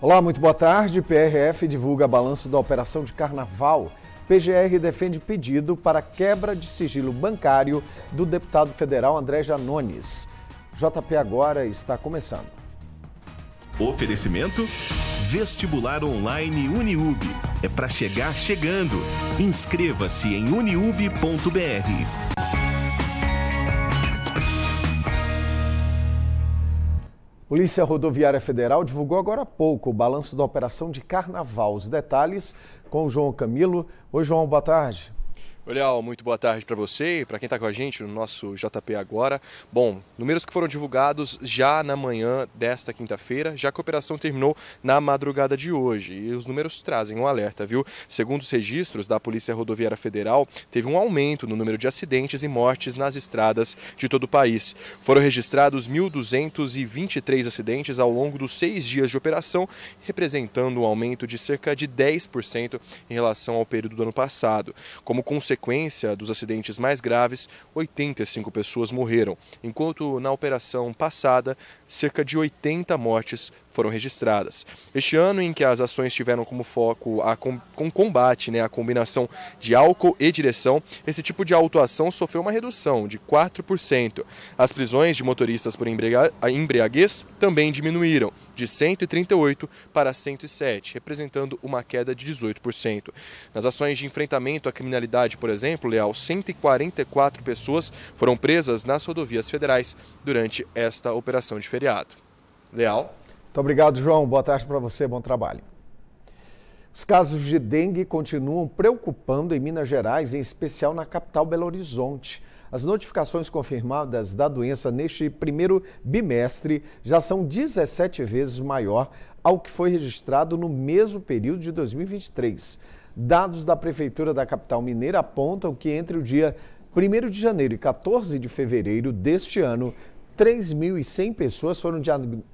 Olá, muito boa tarde. PRF divulga balanço da operação de carnaval. PGR defende pedido para quebra de sigilo bancário do deputado federal André Janones. JP agora está começando. Oferecimento Vestibular Online Uniub. É para chegar chegando. Inscreva-se em uniub.br. Polícia Rodoviária Federal divulgou agora há pouco o balanço da operação de carnaval. Os detalhes com o João Camilo. Oi, João, boa tarde. Léo, muito boa tarde para você e para quem está com a gente no nosso JP Agora. Bom, números que foram divulgados já na manhã desta quinta-feira, já que a operação terminou na madrugada de hoje. E os números trazem um alerta, viu? Segundo os registros da Polícia Rodoviária Federal, teve um aumento no número de acidentes e mortes nas estradas de todo o país. Foram registrados 1.223 acidentes ao longo dos seis dias de operação, representando um aumento de cerca de 10% em relação ao período do ano passado. Como consequência, sequência dos acidentes mais graves, 85 pessoas morreram, enquanto na operação passada, cerca de 80 mortes foram registradas. Este ano, em que as ações tiveram como foco a com, com combate né, a combinação de álcool e direção, esse tipo de autuação sofreu uma redução de 4%. As prisões de motoristas por embriaguez também diminuíram, de 138 para 107, representando uma queda de 18%. Nas ações de enfrentamento à criminalidade, por exemplo, Leal, 144 pessoas foram presas nas rodovias federais durante esta operação de feriado. Leal. Muito obrigado, João. Boa tarde para você, bom trabalho. Os casos de dengue continuam preocupando em Minas Gerais, em especial na capital Belo Horizonte. As notificações confirmadas da doença neste primeiro bimestre já são 17 vezes maior ao que foi registrado no mesmo período de 2023. Dados da Prefeitura da capital mineira apontam que entre o dia 1 de janeiro e 14 de fevereiro deste ano, 3.100 pessoas foram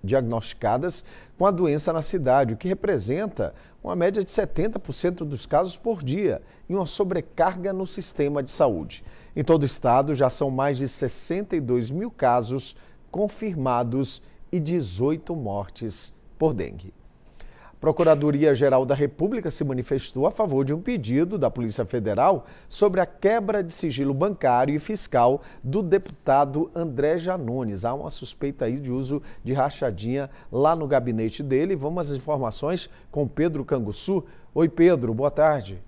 diagnosticadas com a doença na cidade, o que representa uma média de 70% dos casos por dia e uma sobrecarga no sistema de saúde. Em todo o estado, já são mais de 62 mil casos confirmados e 18 mortes por dengue. Procuradoria-Geral da República se manifestou a favor de um pedido da Polícia Federal sobre a quebra de sigilo bancário e fiscal do deputado André Janones. Há uma suspeita aí de uso de rachadinha lá no gabinete dele. Vamos às informações com Pedro Canguçu. Oi, Pedro, boa tarde.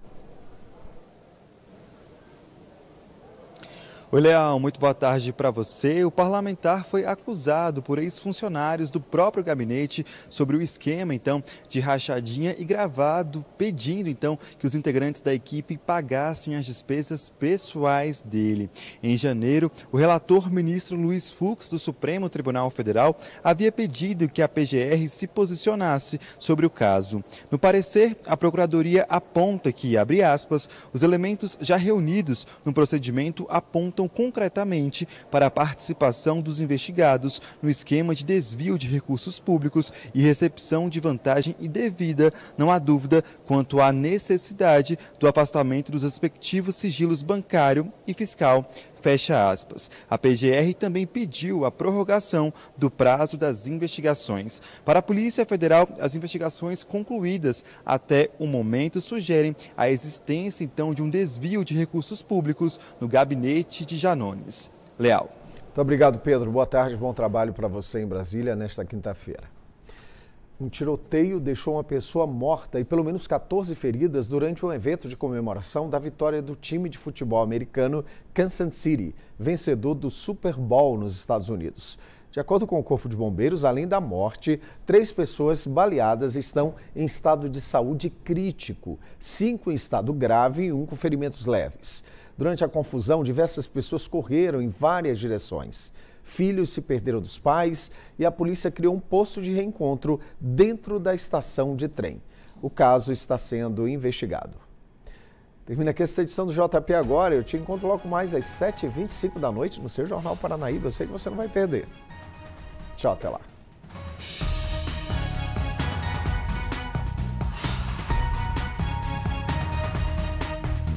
Oi, Leão, muito boa tarde para você. O parlamentar foi acusado por ex-funcionários do próprio gabinete sobre o esquema, então, de rachadinha e gravado pedindo, então, que os integrantes da equipe pagassem as despesas pessoais dele. Em janeiro, o relator ministro Luiz Fux, do Supremo Tribunal Federal, havia pedido que a PGR se posicionasse sobre o caso. No parecer, a Procuradoria aponta que, abre aspas, os elementos já reunidos no procedimento apontam apontam concretamente para a participação dos investigados no esquema de desvio de recursos públicos e recepção de vantagem indevida, não há dúvida quanto à necessidade do afastamento dos respectivos sigilos bancário e fiscal Fecha aspas. A PGR também pediu a prorrogação do prazo das investigações. Para a Polícia Federal, as investigações concluídas até o momento sugerem a existência então de um desvio de recursos públicos no gabinete de Janones. Leal. Muito obrigado, Pedro. Boa tarde, bom trabalho para você em Brasília nesta quinta-feira. Um tiroteio deixou uma pessoa morta e pelo menos 14 feridas durante um evento de comemoração da vitória do time de futebol americano Kansas City, vencedor do Super Bowl nos Estados Unidos. De acordo com o Corpo de Bombeiros, além da morte, três pessoas baleadas estão em estado de saúde crítico, cinco em estado grave e um com ferimentos leves. Durante a confusão, diversas pessoas correram em várias direções. Filhos se perderam dos pais e a polícia criou um posto de reencontro dentro da estação de trem. O caso está sendo investigado. Termina aqui esta edição do JP Agora. Eu te encontro logo mais às 7h25 da noite no seu Jornal Paranaíba. Eu sei que você não vai perder. Tchau, até lá.